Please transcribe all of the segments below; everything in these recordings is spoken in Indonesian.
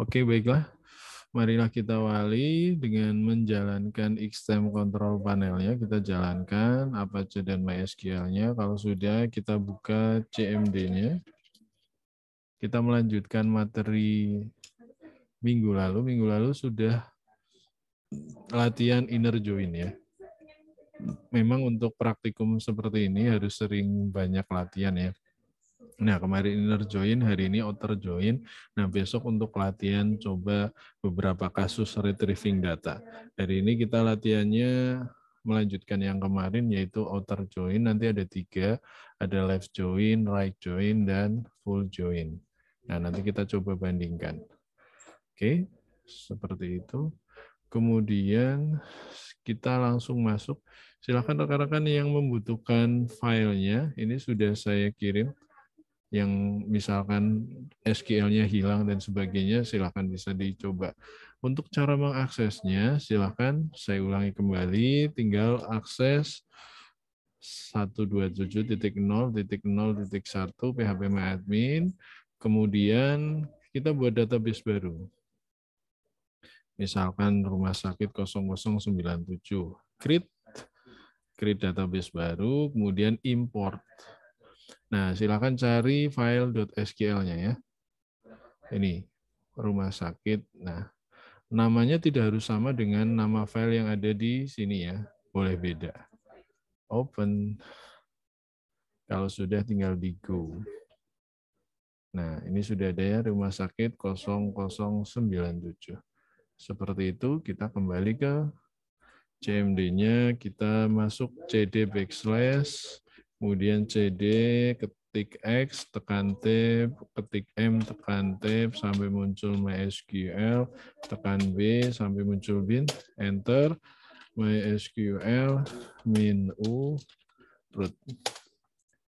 Oke, baiklah. Marilah kita wali dengan menjalankan XTEM Control panelnya. Kita jalankan Apache dan MySQL-nya. Kalau sudah, kita buka CMD-nya. Kita melanjutkan materi minggu lalu. Minggu lalu sudah latihan inner join ya. Memang untuk praktikum seperti ini harus sering banyak latihan ya. Nah, kemarin inner join, hari ini outer join. Nah, besok untuk latihan coba beberapa kasus retrieving data. Hari ini kita latihannya melanjutkan yang kemarin yaitu outer join. Nanti ada tiga, ada left join, right join, dan full join. Nah, nanti kita coba bandingkan. Oke, seperti itu. Kemudian kita langsung masuk. Silakan rekan-rekan yang membutuhkan filenya. Ini sudah saya kirim yang misalkan SQL-nya hilang dan sebagainya, silahkan bisa dicoba. Untuk cara mengaksesnya, silahkan saya ulangi kembali, tinggal akses 127.0.0.1 phpmyadmin kemudian kita buat database baru. Misalkan rumah sakit 0097, create, create database baru, kemudian import. Nah, silakan cari file .sql-nya ya. Ini rumah sakit. Nah, namanya tidak harus sama dengan nama file yang ada di sini ya. Boleh beda. Open. Kalau sudah tinggal di go. Nah, ini sudah ada ya rumah sakit 0097. Seperti itu kita kembali ke CMD-nya, kita masuk CD backslash Kemudian CD, ketik X, tekan tab, ketik M, tekan tab, sampai muncul MySQL, tekan B, sampai muncul bin, enter, MySQL, min U, root.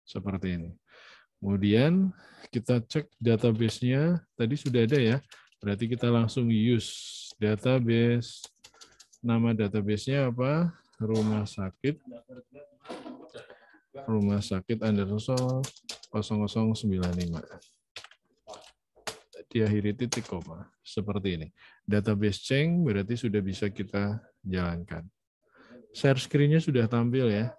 Seperti ini. Kemudian kita cek databasenya, tadi sudah ada ya, berarti kita langsung use database. Nama databasenya apa? Rumah sakit rumah sakit Andersol 0095. Diakhiri titik koma. Seperti ini. Database change berarti sudah bisa kita jalankan. Share screen-nya sudah tampil ya.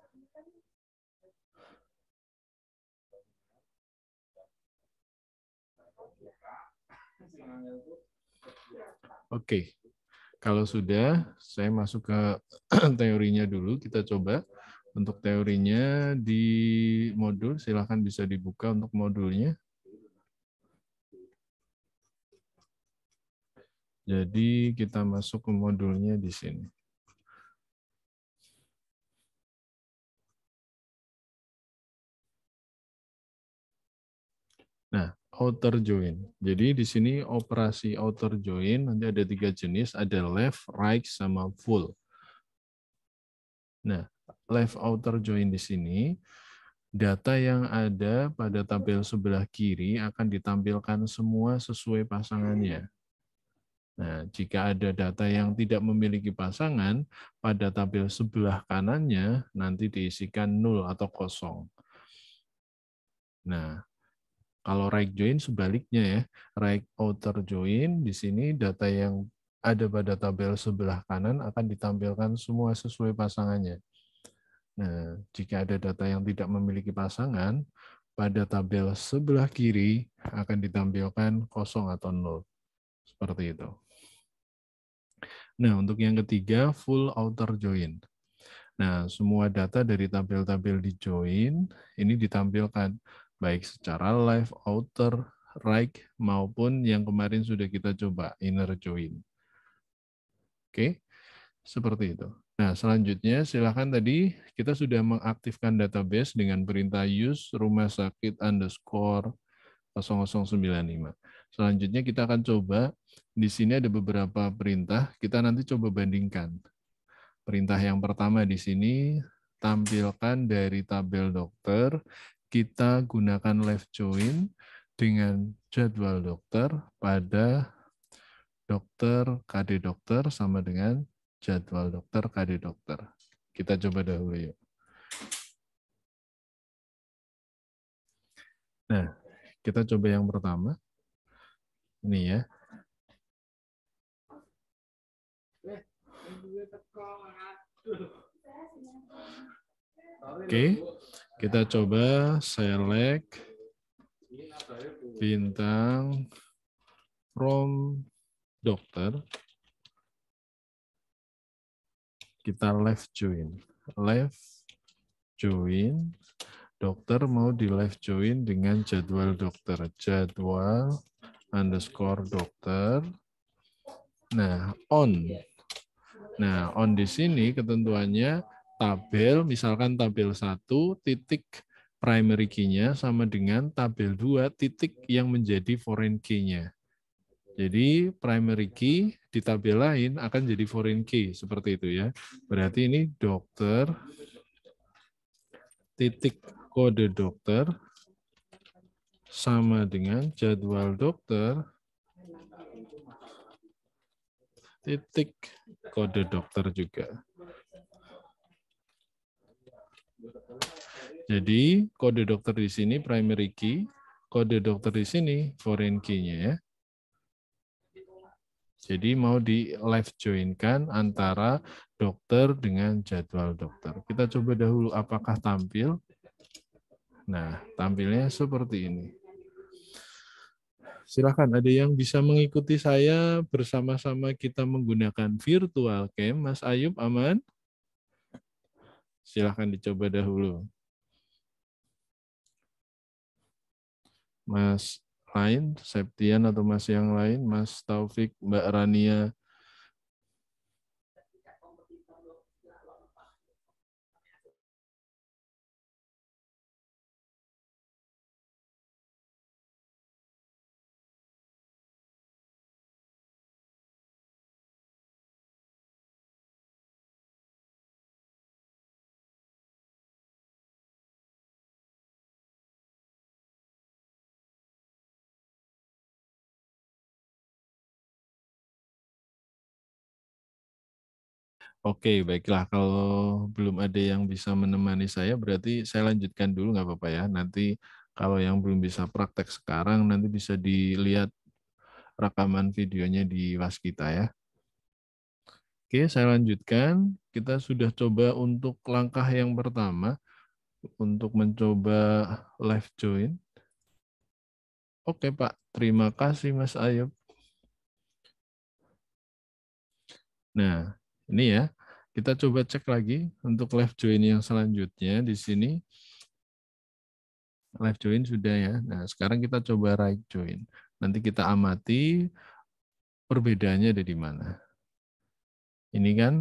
Oke. Okay. Kalau sudah, saya masuk ke teorinya dulu. Kita coba. Untuk teorinya di modul, silahkan bisa dibuka untuk modulnya. Jadi kita masuk ke modulnya di sini. Nah, outer join. Jadi di sini operasi outer join nanti ada tiga jenis, ada left, right, sama full. Nah, Left outer join di sini, data yang ada pada tabel sebelah kiri akan ditampilkan semua sesuai pasangannya. Nah, jika ada data yang tidak memiliki pasangan, pada tabel sebelah kanannya nanti diisikan nol atau kosong. Nah, kalau right join sebaliknya ya, right outer join di sini data yang ada pada tabel sebelah kanan akan ditampilkan semua sesuai pasangannya. Nah, jika ada data yang tidak memiliki pasangan, pada tabel sebelah kiri akan ditampilkan kosong atau nol. Seperti itu. Nah, untuk yang ketiga, full outer join. Nah, semua data dari tabel-tabel di join ini ditampilkan baik secara live outer, right, maupun yang kemarin sudah kita coba inner join. Oke, seperti itu. Nah, selanjutnya silakan tadi kita sudah mengaktifkan database dengan perintah use rumah sakit underscore 0095. Selanjutnya kita akan coba, di sini ada beberapa perintah, kita nanti coba bandingkan. Perintah yang pertama di sini, tampilkan dari tabel dokter, kita gunakan left join dengan jadwal dokter pada dokter KD dokter sama dengan jadwal dokter, KD dokter. Kita coba dahulu ya Nah, kita coba yang pertama. Ini ya. Oke, kita coba select bintang from dokter kita left join. Left join. Dokter mau di left join dengan jadwal dokter. Jadwal underscore dokter. Nah, on. Nah, on di sini ketentuannya tabel, misalkan tabel 1 titik primary key-nya sama dengan tabel 2 titik yang menjadi foreign key-nya. Jadi primary key di tabel lain akan jadi foreign key seperti itu ya. Berarti ini dokter titik kode dokter sama dengan jadwal dokter titik kode dokter juga. Jadi kode dokter di sini primary key, kode dokter di sini foreign key-nya ya. Jadi mau di live joinkan antara dokter dengan jadwal dokter. Kita coba dahulu apakah tampil. Nah, tampilnya seperti ini. Silahkan, ada yang bisa mengikuti saya bersama-sama kita menggunakan virtual cam. Mas Ayub, aman? Silahkan dicoba dahulu. Mas lain, Septian atau Mas yang lain, Mas Taufik, Mbak Rania, Oke, baiklah. Kalau belum ada yang bisa menemani saya, berarti saya lanjutkan dulu nggak apa-apa ya. Nanti kalau yang belum bisa praktek sekarang, nanti bisa dilihat rekaman videonya di was kita ya. Oke, saya lanjutkan. Kita sudah coba untuk langkah yang pertama, untuk mencoba live join. Oke Pak, terima kasih Mas Ayub. Nah, ini ya. Kita coba cek lagi untuk left join yang selanjutnya di sini. Left join sudah ya. Nah, sekarang kita coba right join. Nanti kita amati perbedaannya ada di mana. Ini kan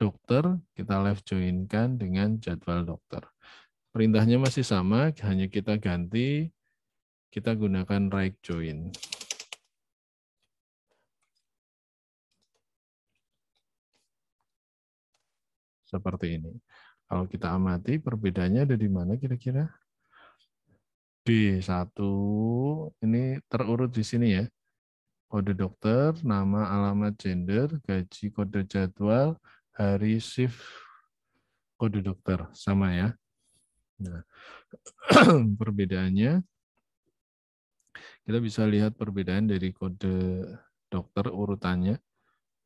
dokter, kita left join-kan dengan jadwal dokter. Perintahnya masih sama, hanya kita ganti, kita gunakan right join. seperti ini. Kalau kita amati perbedaannya ada di mana kira-kira? D1 ini terurut di sini ya. Kode dokter, nama, alamat, gender, gaji, kode jadwal, hari shift kode dokter sama ya. Nah, perbedaannya kita bisa lihat perbedaan dari kode dokter urutannya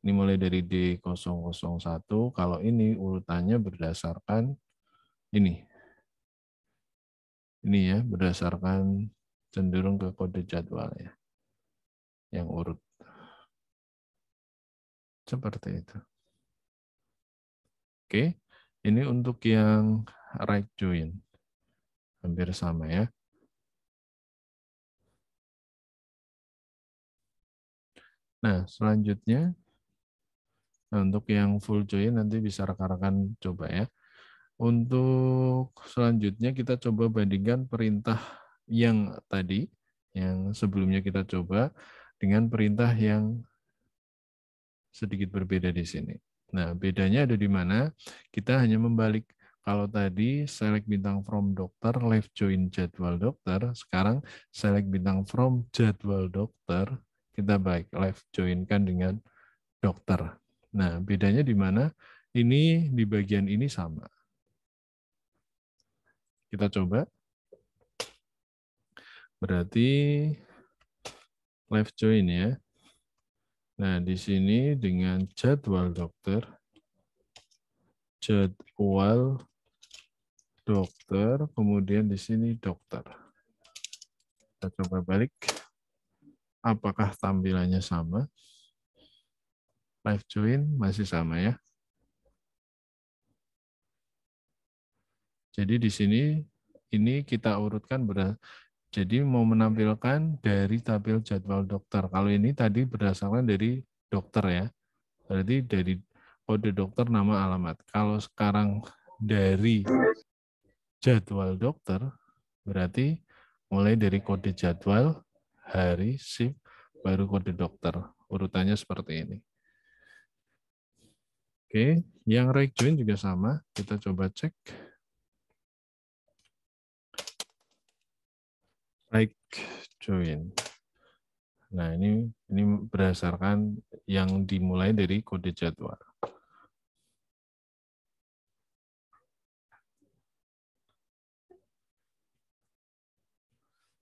ini mulai dari D001. Kalau ini urutannya berdasarkan ini. Ini ya, berdasarkan cenderung ke kode jadwal ya. Yang urut. Seperti itu. Oke, ini untuk yang right join. Hampir sama ya. Nah, selanjutnya Nah, untuk yang full join nanti bisa rekan-rekan coba ya. Untuk selanjutnya kita coba bandingkan perintah yang tadi, yang sebelumnya kita coba dengan perintah yang sedikit berbeda di sini. Nah, bedanya ada di mana? Kita hanya membalik. Kalau tadi select bintang from dokter, left join jadwal dokter, sekarang select bintang from jadwal dokter, kita baik left joinkan dengan dokter. Nah, bedanya di mana? Ini di bagian ini sama. Kita coba. Berarti left join ya. Nah, di sini dengan jadwal dokter, jadwal dokter, kemudian di sini dokter. Kita coba balik. Apakah tampilannya sama? live join masih sama ya. Jadi di sini ini kita urutkan beras, jadi mau menampilkan dari tabel jadwal dokter. Kalau ini tadi berdasarkan dari dokter ya. Berarti dari kode dokter nama alamat. Kalau sekarang dari jadwal dokter berarti mulai dari kode jadwal, hari, shift, baru kode dokter. Urutannya seperti ini. Oke, yang right join juga sama. Kita coba cek. Right join. Nah, ini ini berdasarkan yang dimulai dari kode jadwal.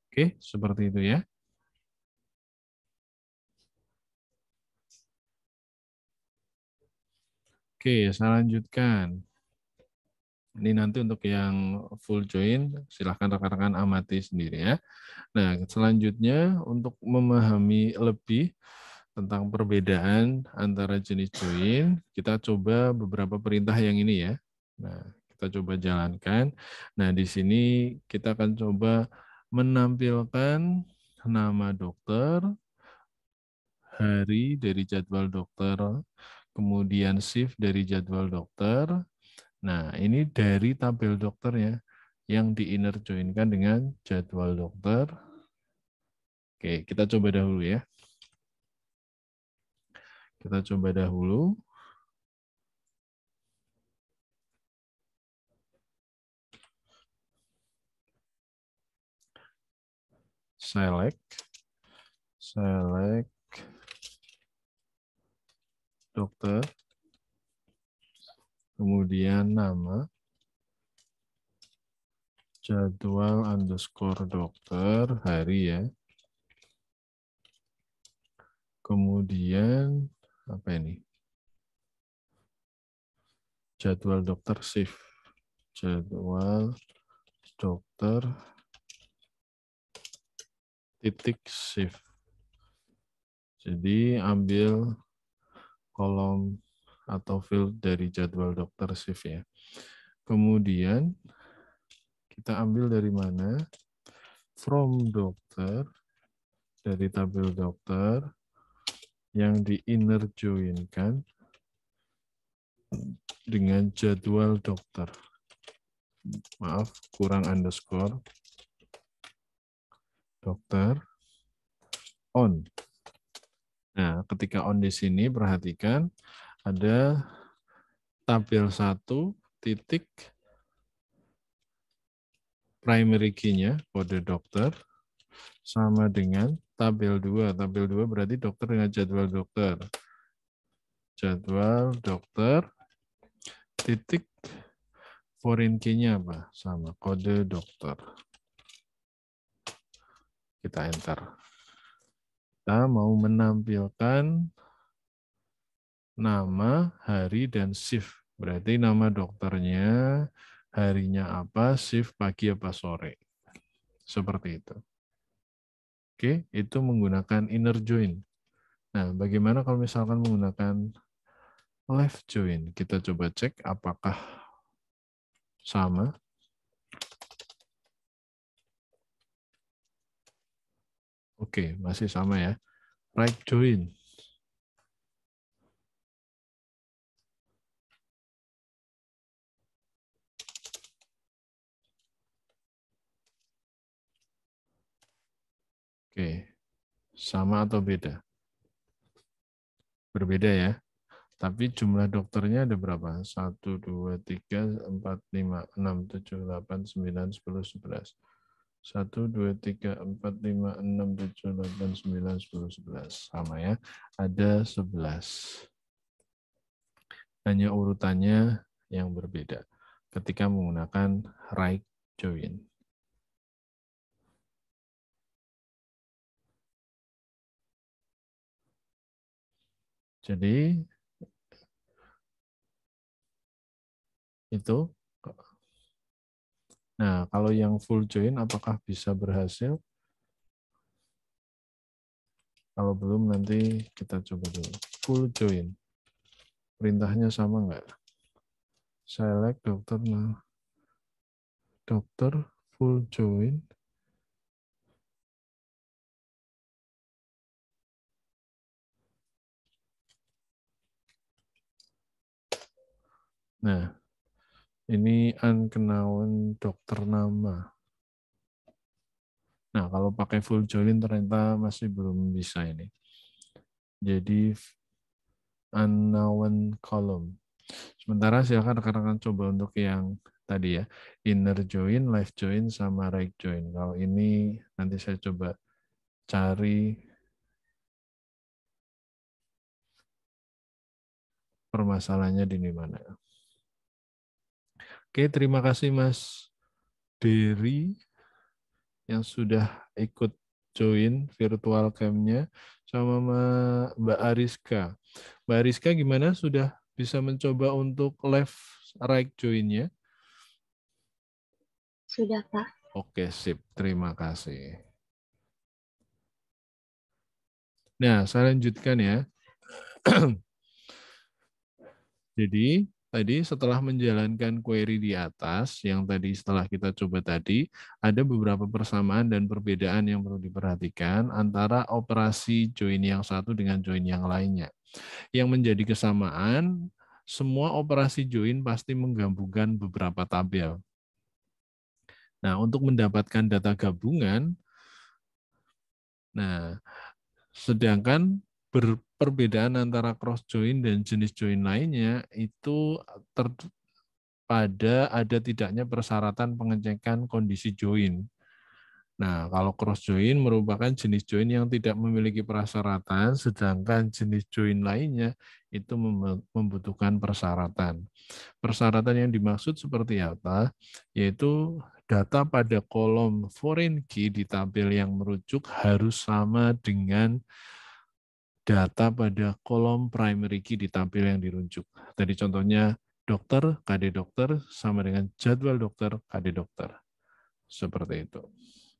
Oke, seperti itu ya. Oke, saya lanjutkan. Ini nanti untuk yang full join, silahkan rekan-rekan amati sendiri ya. Nah, selanjutnya untuk memahami lebih tentang perbedaan antara jenis join, kita coba beberapa perintah yang ini ya. Nah, kita coba jalankan. Nah, di sini kita akan coba menampilkan nama dokter, hari dari jadwal dokter, kemudian shift dari jadwal dokter. Nah, ini dari tabel dokter ya, yang di inner join-kan dengan jadwal dokter. Oke, kita coba dahulu ya. Kita coba dahulu. Select, select dokter, kemudian nama, jadwal underscore dokter, hari ya. Kemudian, apa ini? Jadwal dokter shift. Jadwal dokter titik shift. Jadi ambil kolom atau field dari jadwal dokter shift ya. Kemudian kita ambil dari mana? From dokter dari tabel dokter yang di inner join kan dengan jadwal dokter. Maaf, kurang underscore. Dokter on Nah, ketika on di sini perhatikan ada tabel satu titik primary key-nya kode dokter sama dengan tabel 2. Tabel 2 berarti dokter dengan jadwal dokter. Jadwal dokter titik foreign key-nya apa? Sama kode dokter. Kita enter kita mau menampilkan nama, hari, dan shift. Berarti nama dokternya, harinya apa, shift pagi apa sore. Seperti itu. Oke, itu menggunakan inner join. Nah, bagaimana kalau misalkan menggunakan left join? Kita coba cek apakah sama. Oke, masih sama ya. Right join. Oke, sama atau beda? Berbeda ya. Tapi jumlah dokternya ada berapa? 1, 2, 3, 4, 5, 6, 7, 8, 9, 10, 11. 1, 2, 3, 4, 5, 6, 7, 8, 9, 10, 11. Sama ya. Ada 11. Hanya urutannya yang berbeda ketika menggunakan right join. Jadi, itu Nah, kalau yang full join apakah bisa berhasil? Kalau belum nanti kita coba dulu. Full join. Perintahnya sama enggak? Select dokter nah. Dokter full join. Nah, ini unknown dokter nama. Nah, kalau pakai full join ternyata masih belum bisa ini. Jadi unknown column. Sementara silakan rekan-rekan coba untuk yang tadi ya, inner join, left join, sama right join. Kalau ini nanti saya coba cari permasalahannya di mana. Oke, terima kasih Mas Dery yang sudah ikut join virtual camp-nya sama Mbak Ariska. Mbak Ariska gimana? Sudah bisa mencoba untuk left right join-nya? Sudah, Pak. Oke, sip. Terima kasih. Nah, saya lanjutkan ya. Jadi, tadi setelah menjalankan query di atas yang tadi setelah kita coba tadi ada beberapa persamaan dan perbedaan yang perlu diperhatikan antara operasi join yang satu dengan join yang lainnya. Yang menjadi kesamaan semua operasi join pasti menggabungkan beberapa tabel. Nah, untuk mendapatkan data gabungan nah sedangkan ber, perbedaan antara cross join dan jenis join lainnya itu ter pada ada tidaknya persyaratan pengecekan kondisi join. Nah, kalau cross join merupakan jenis join yang tidak memiliki persyaratan, sedangkan jenis join lainnya itu membutuhkan persyaratan. Persyaratan yang dimaksud seperti apa? Yaitu data pada kolom foreign key di tabel yang merujuk harus sama dengan data pada kolom primary key ditampil yang diruncuk. Tadi contohnya dokter, KD dokter, sama dengan jadwal dokter, KD dokter. Seperti itu.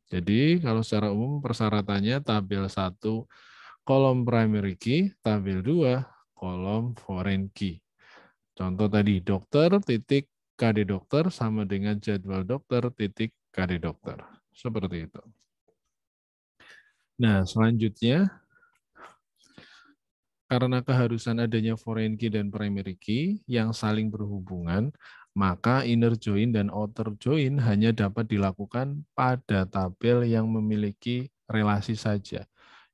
Jadi kalau secara umum persyaratannya tabel 1 kolom primary key, tabel 2 kolom foreign key. Contoh tadi dokter titik KD dokter sama dengan jadwal dokter titik KD dokter. Seperti itu. Nah, selanjutnya karena keharusan adanya foreign key dan primary key yang saling berhubungan, maka inner join dan outer join hanya dapat dilakukan pada tabel yang memiliki relasi saja.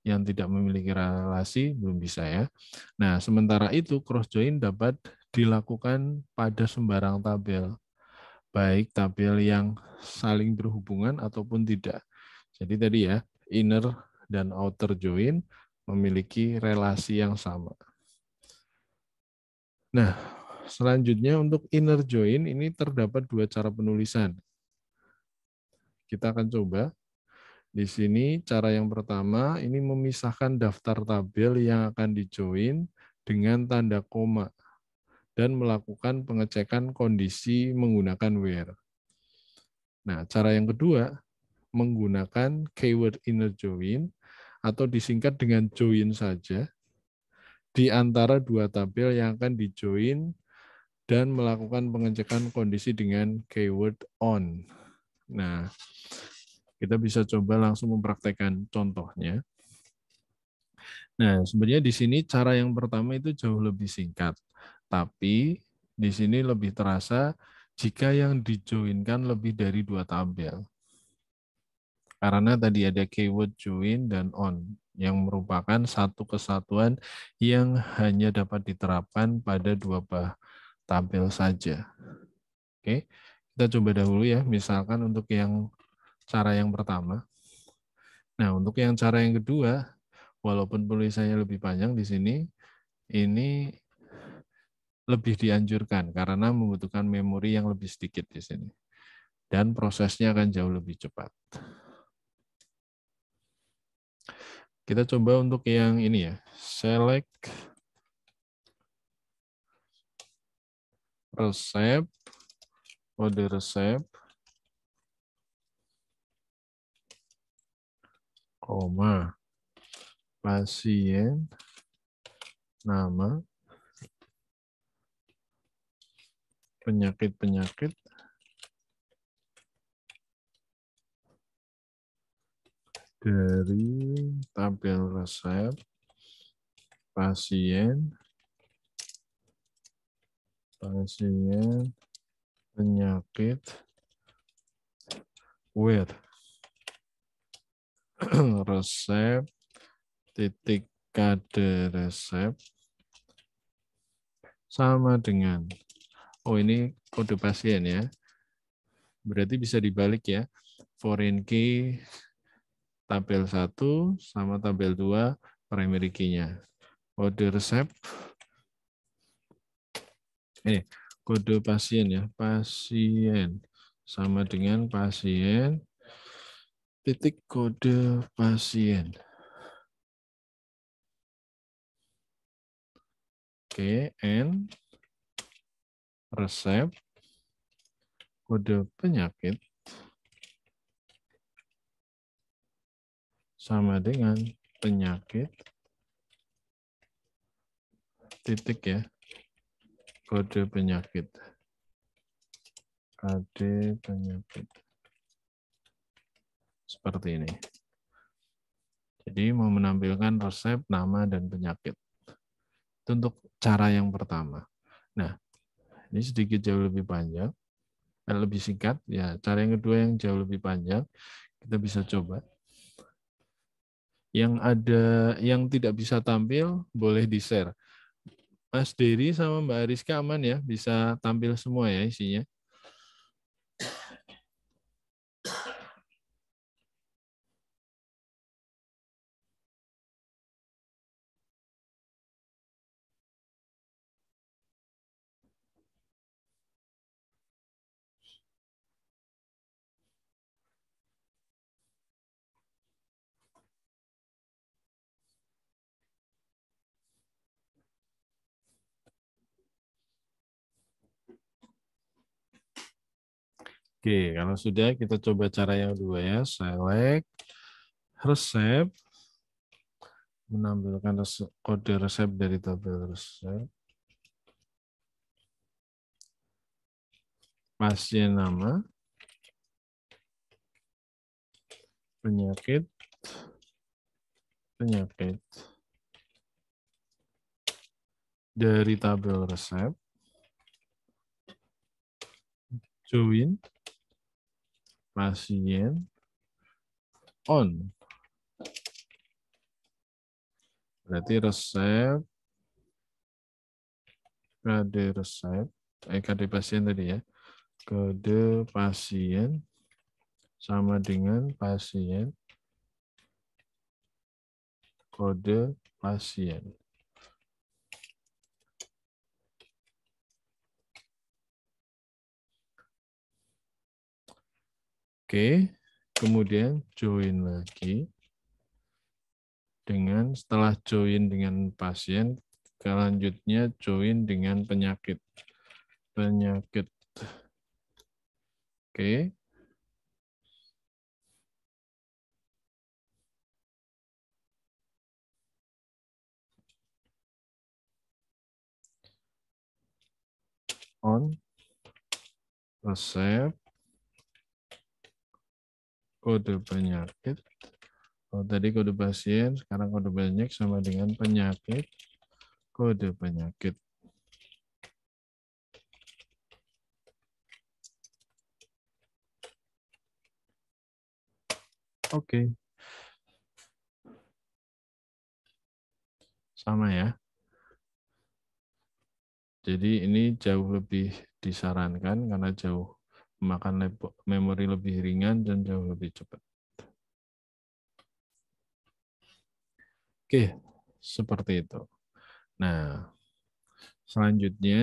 Yang tidak memiliki relasi belum bisa ya. Nah, sementara itu cross join dapat dilakukan pada sembarang tabel, baik tabel yang saling berhubungan ataupun tidak. Jadi tadi ya, inner dan outer join memiliki relasi yang sama. Nah, selanjutnya untuk inner join ini terdapat dua cara penulisan. Kita akan coba. Di sini cara yang pertama ini memisahkan daftar tabel yang akan dijoin dengan tanda koma dan melakukan pengecekan kondisi menggunakan where. Nah, cara yang kedua menggunakan keyword inner join atau disingkat dengan join saja di antara dua tabel yang akan di join dan melakukan pengecekan kondisi dengan keyword on. Nah, kita bisa coba langsung mempraktekkan contohnya. Nah, sebenarnya di sini cara yang pertama itu jauh lebih singkat. Tapi di sini lebih terasa jika yang dijoinkan lebih dari dua tabel karena tadi ada keyword join dan on yang merupakan satu kesatuan yang hanya dapat diterapkan pada dua bah tabel saja. Oke, kita coba dahulu ya, misalkan untuk yang cara yang pertama. Nah, untuk yang cara yang kedua, walaupun tulisannya lebih panjang di sini, ini lebih dianjurkan karena membutuhkan memori yang lebih sedikit di sini. Dan prosesnya akan jauh lebih cepat. Kita coba untuk yang ini ya. Select resep, kode resep, koma, pasien, nama, penyakit-penyakit, dari tabel resep pasien pasien penyakit with resep titik kade resep sama dengan oh ini kode pasien ya berarti bisa dibalik ya foreign key tabel 1 sama tabel 2 primary key-nya. Kode resep. ini kode pasien ya. Pasien sama dengan pasien titik kode pasien. Oke, N resep kode penyakit sama dengan penyakit titik ya kode penyakit KD penyakit seperti ini jadi mau menampilkan resep nama dan penyakit itu untuk cara yang pertama nah ini sedikit jauh lebih panjang eh, lebih singkat ya cara yang kedua yang jauh lebih panjang kita bisa coba yang ada yang tidak bisa tampil boleh di-share. Mas Diri sama Mbak Ariska aman ya, bisa tampil semua ya isinya. Oke, kalau sudah kita coba cara yang dua ya. Select resep, menampilkan resep, kode resep dari tabel resep. Pasien nama, penyakit, penyakit dari tabel resep, join, pasien on. Berarti resep kode resep, eh, kode pasien tadi ya. Kode pasien sama dengan pasien kode pasien. Oke, kemudian join lagi dengan setelah join dengan pasien, selanjutnya join dengan penyakit. Penyakit. Oke. On resep kode penyakit. Kalau oh, tadi kode pasien, sekarang kode banyak sama dengan penyakit, kode penyakit. Oke. Okay. Sama ya. Jadi ini jauh lebih disarankan karena jauh makan memori lebih ringan dan jauh lebih cepat. Oke, seperti itu. Nah, selanjutnya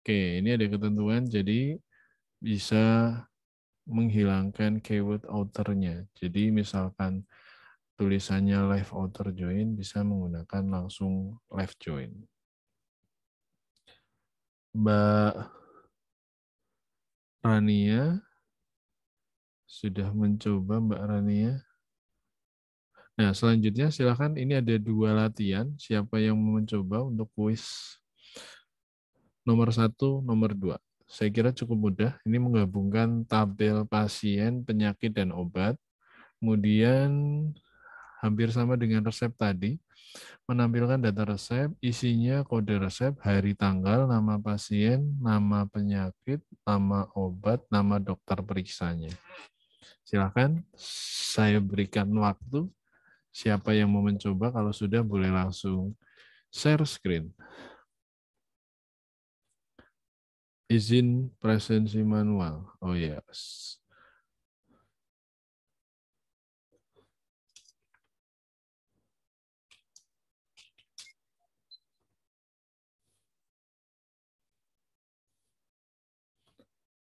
Oke, ini ada ketentuan. Jadi bisa menghilangkan keyword outernya. Jadi misalkan tulisannya live outer join bisa menggunakan langsung live join. Mbak Rania sudah mencoba Mbak Rania. Nah, selanjutnya silakan ini ada dua latihan. Siapa yang mencoba untuk kuis nomor satu, nomor dua saya kira cukup mudah. Ini menggabungkan tabel pasien, penyakit, dan obat. Kemudian hampir sama dengan resep tadi, menampilkan data resep, isinya kode resep, hari tanggal, nama pasien, nama penyakit, nama obat, nama dokter periksanya. Silahkan saya berikan waktu, siapa yang mau mencoba, kalau sudah boleh langsung share screen izin presensi manual. Oh yes.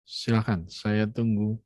Silakan, saya tunggu.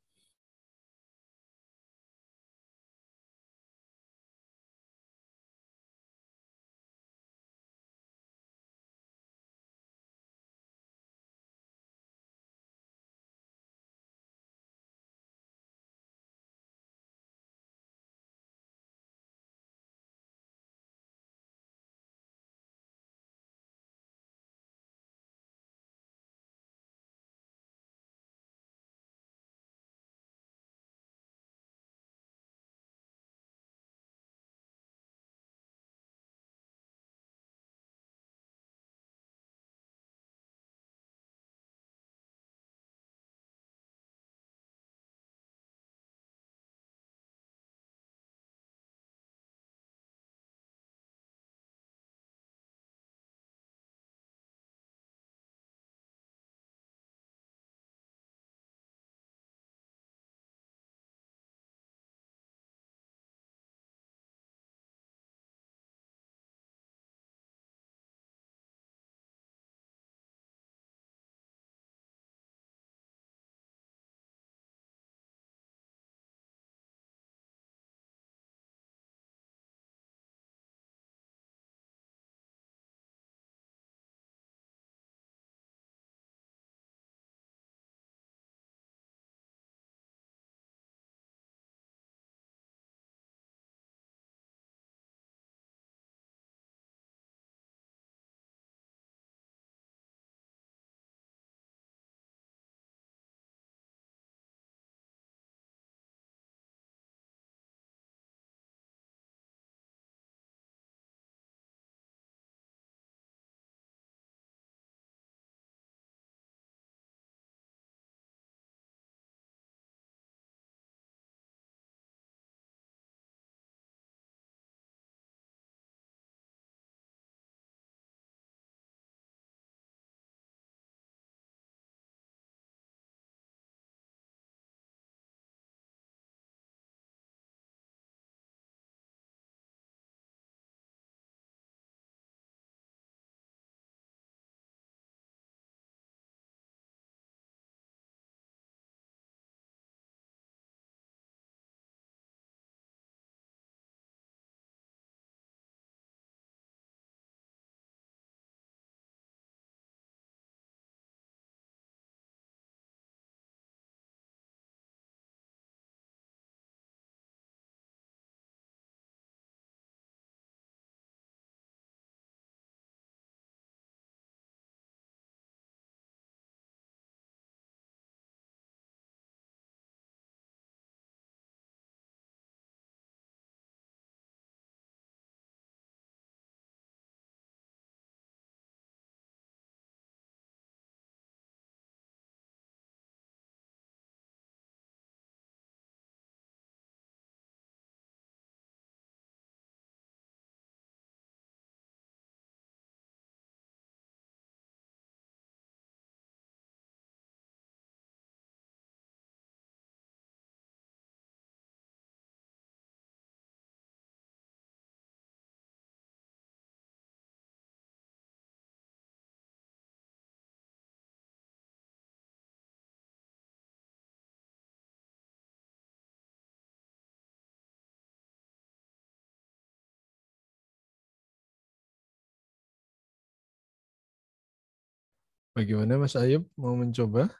Bagaimana Mas Ayub mau mencoba?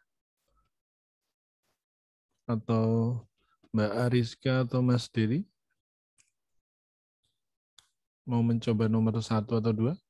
Atau Mbak Ariska atau Mas Diri? Mau mencoba nomor satu atau dua?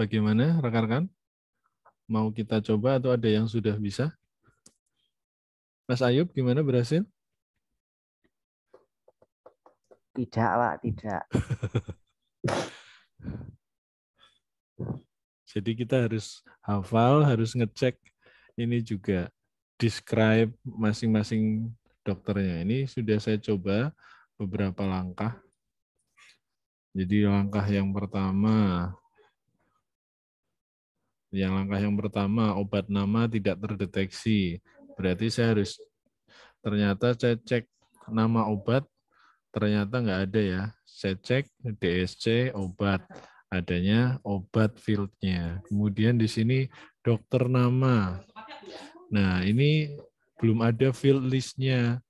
Bagaimana rekan-rekan? Mau kita coba atau ada yang sudah bisa? Mas Ayub, gimana berhasil? Tidak, Pak, tidak. Jadi kita harus hafal, harus ngecek ini juga describe masing-masing dokternya. Ini sudah saya coba beberapa langkah. Jadi langkah yang pertama yang langkah yang pertama, obat nama tidak terdeteksi. Berarti saya harus, ternyata saya cek nama obat, ternyata nggak ada ya. Saya cek DSC obat, adanya obat fieldnya. Kemudian di sini dokter nama. Nah ini belum ada field listnya.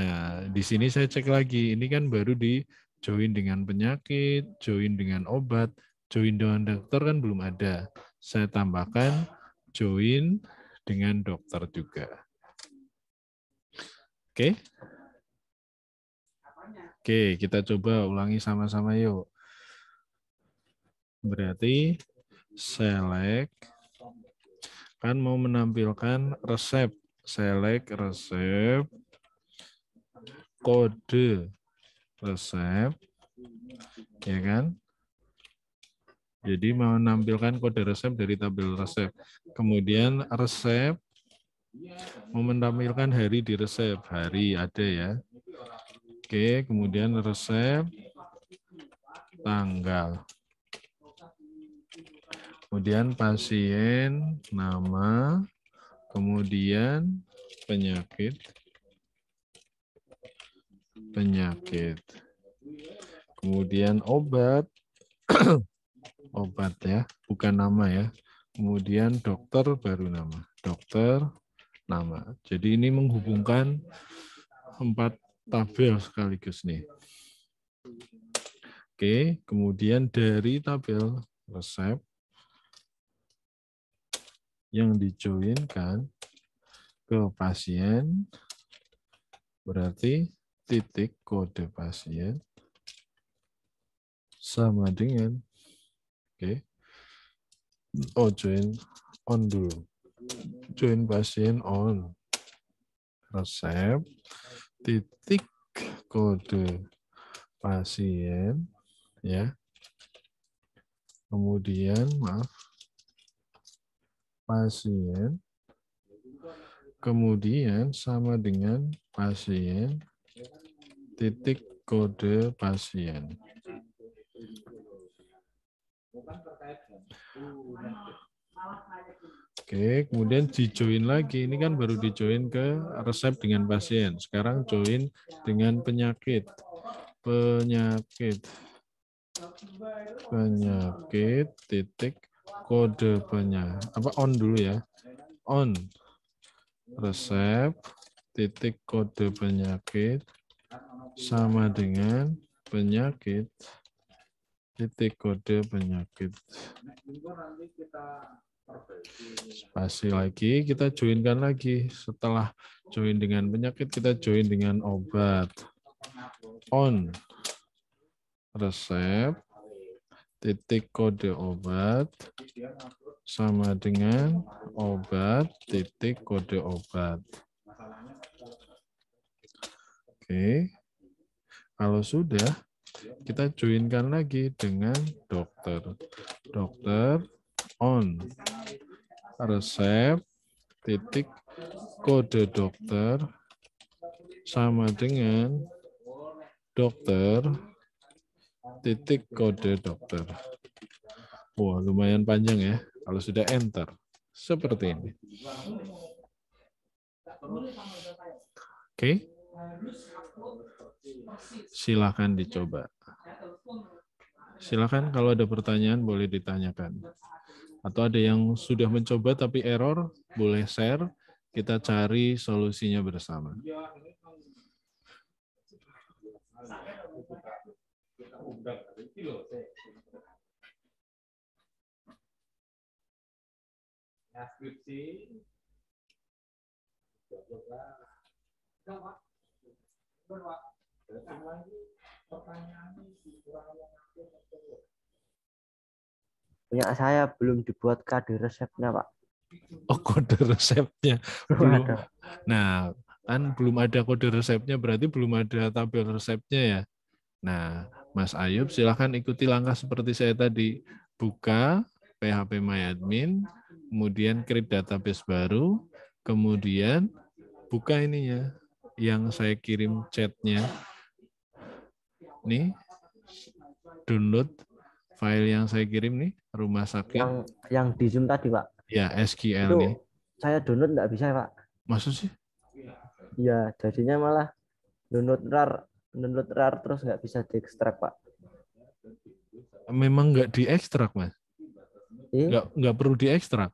Nah di sini saya cek lagi. Ini kan baru di join dengan penyakit, join dengan obat, join dengan dokter kan belum ada saya tambahkan join dengan dokter juga. Oke. Oke, kita coba ulangi sama-sama yuk. Berarti select kan mau menampilkan resep. Select resep kode resep ya kan? Jadi menampilkan kode resep dari tabel resep. Kemudian resep menampilkan hari di resep. Hari ada ya. Oke, kemudian resep tanggal. Kemudian pasien, nama, kemudian penyakit. Penyakit. Kemudian obat. obat ya, bukan nama ya. Kemudian dokter baru nama, dokter nama. Jadi ini menghubungkan empat tabel sekaligus nih. Oke, kemudian dari tabel resep yang dijoinkan ke pasien berarti titik kode pasien sama dengan Oke. Okay. Hmm. Oh, join on dulu. Join pasien on. Resep titik kode pasien ya. Kemudian maaf pasien kemudian sama dengan pasien titik kode pasien. Ah, Oke, kemudian dijoin lagi. Ini kan baru dijoin ke resep dengan pasien. Sekarang join dengan penyakit. Penyakit. Penyakit titik kode penyakit. Apa on dulu ya? On. Resep titik kode penyakit sama dengan penyakit titik kode penyakit. Spasi lagi, kita joinkan lagi. Setelah join dengan penyakit, kita join dengan obat. On resep titik kode obat sama dengan obat titik kode obat. Oke. Kalau sudah, kita joinkan lagi dengan dokter. Dokter on resep titik kode dokter sama dengan dokter titik kode dokter. Wah, lumayan panjang ya. Kalau sudah enter. Seperti ini. Oke. Okay silahkan dicoba. silahkan kalau ada pertanyaan boleh ditanyakan. Atau ada yang sudah mencoba tapi error, boleh share. Kita cari solusinya bersama. Terima kasih. Punya saya belum dibuat kode resepnya, Pak. Oh, kode resepnya. Belum. Nah, kan belum ada kode resepnya berarti belum ada tabel resepnya ya. Nah, Mas Ayub silahkan ikuti langkah seperti saya tadi. Buka PHP MyAdmin, kemudian create database baru, kemudian buka ininya yang saya kirim chatnya nih download file yang saya kirim nih rumah sakit yang yang di Zoom tadi pak ya SQL itu nih saya download nggak bisa pak maksud sih ya jadinya malah download rar download rar terus nggak bisa diekstrak pak memang nggak diekstrak mas eh? nggak nggak perlu diekstrak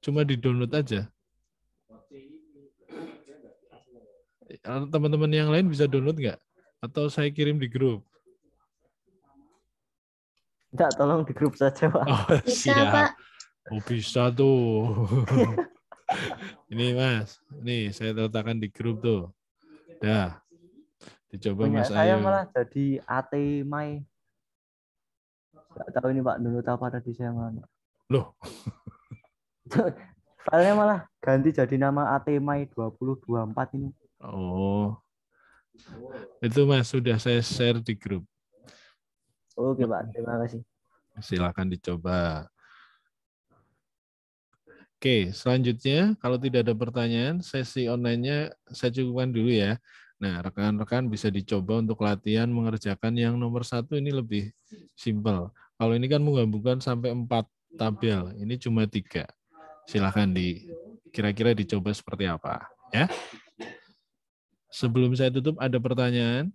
cuma di download aja teman-teman yang lain bisa download nggak? Atau saya kirim di grup? Tidak, tolong di grup saja, Pak. Oh, bisa, siap. Pak. Oh, bisa tuh. ini, Mas. Nih, saya letakkan di grup tuh. Dah. Dicoba Punya Mas saya malah jadi AT Mai. Gak tahu ini, Pak. Dulu apa tadi saya mana. Loh. Soalnya malah ganti jadi nama AT Mai 2024 ini. Oh. Itu Mas sudah saya share di grup. Oke, Pak. Terima kasih. Silakan dicoba. Oke, selanjutnya kalau tidak ada pertanyaan, sesi onlinenya saya cukupkan dulu ya. Nah, rekan-rekan bisa dicoba untuk latihan mengerjakan yang nomor satu ini lebih simpel. Kalau ini kan menggabungkan sampai empat tabel, ini cuma tiga. Silahkan di kira-kira dicoba seperti apa ya. Sebelum saya tutup, ada pertanyaan?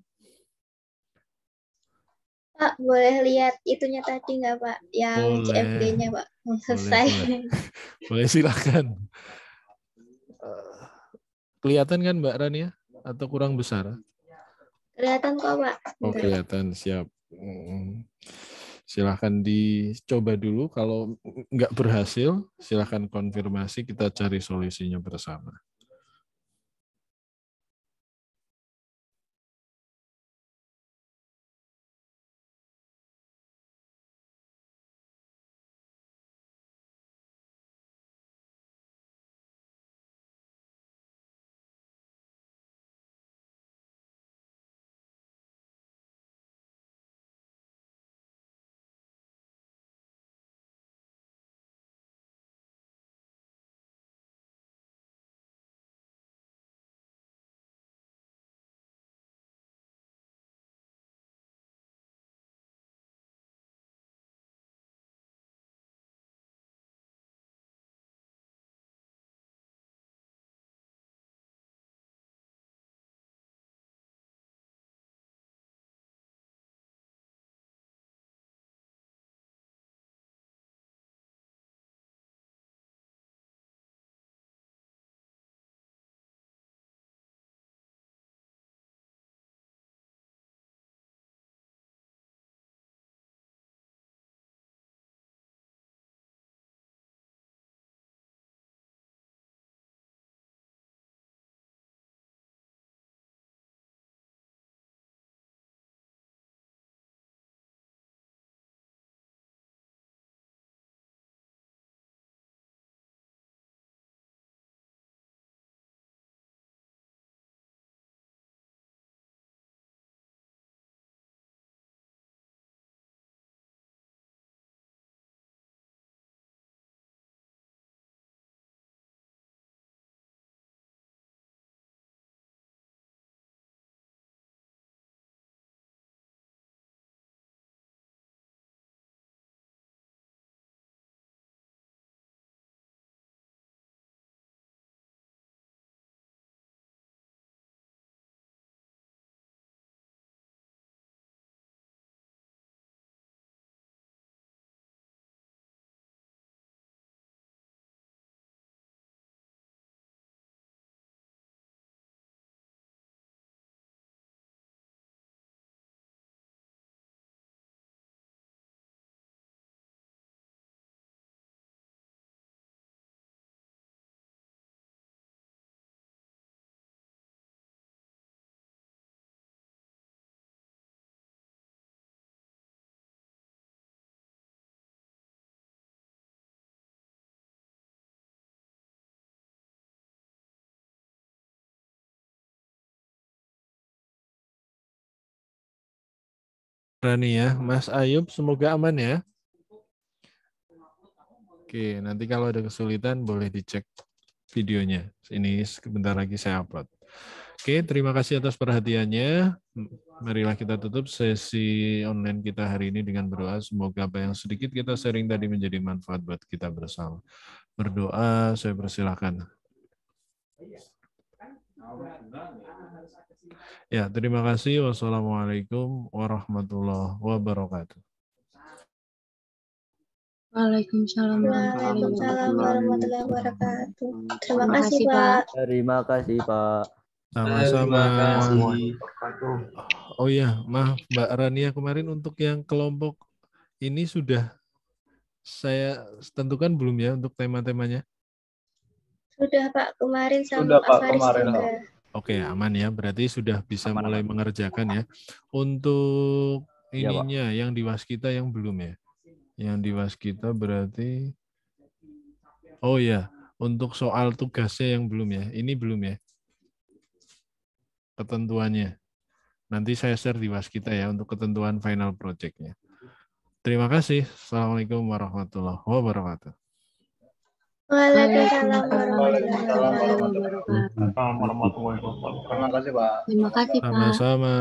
Pak, boleh lihat itunya tadi nggak, Pak? Yang CFD-nya, Pak. Selesai. Boleh, boleh. boleh silakan. Eh, kelihatan kan, Mbak Rania? Atau kurang besar? Kelihatan kok, Pak. Oh, kelihatan. Siap. Silahkan dicoba dulu. Kalau nggak berhasil, silahkan konfirmasi. Kita cari solusinya bersama. Rani ya. Mas Ayub, semoga aman ya. Oke, nanti kalau ada kesulitan boleh dicek videonya. Ini sebentar lagi saya upload. Oke, terima kasih atas perhatiannya. Marilah kita tutup sesi online kita hari ini dengan berdoa. Semoga apa yang sedikit kita sharing tadi menjadi manfaat buat kita bersama. Berdoa, saya persilahkan. Ya, terima kasih. Wassalamualaikum warahmatullahi wabarakatuh. Waalaikumsalam warahmatullahi wabarakatuh. Terima kasih, Pak. Terima kasih, Pak. Sama-sama. Oh ya, maaf Mbak Rania kemarin untuk yang kelompok ini sudah saya tentukan belum ya untuk tema-temanya? Sudah Pak, kemarin sama Pak Faris Juga. Oke, hmm. aman ya. Berarti sudah bisa aman, mulai aman. mengerjakan ya. Untuk iya, ininya ya, yang di Waskita yang belum ya. Yang di Waskita berarti Oh ya, untuk soal tugasnya yang belum ya. Ini belum ya. Ketentuannya. Nanti saya share di Waskita ya untuk ketentuan final projectnya Terima kasih. Assalamualaikum warahmatullahi wabarakatuh. Waalaikumsalam warahmatullahi wabarakatuh. Terima kasih Pak. Terima kasih Pak. Sama-sama.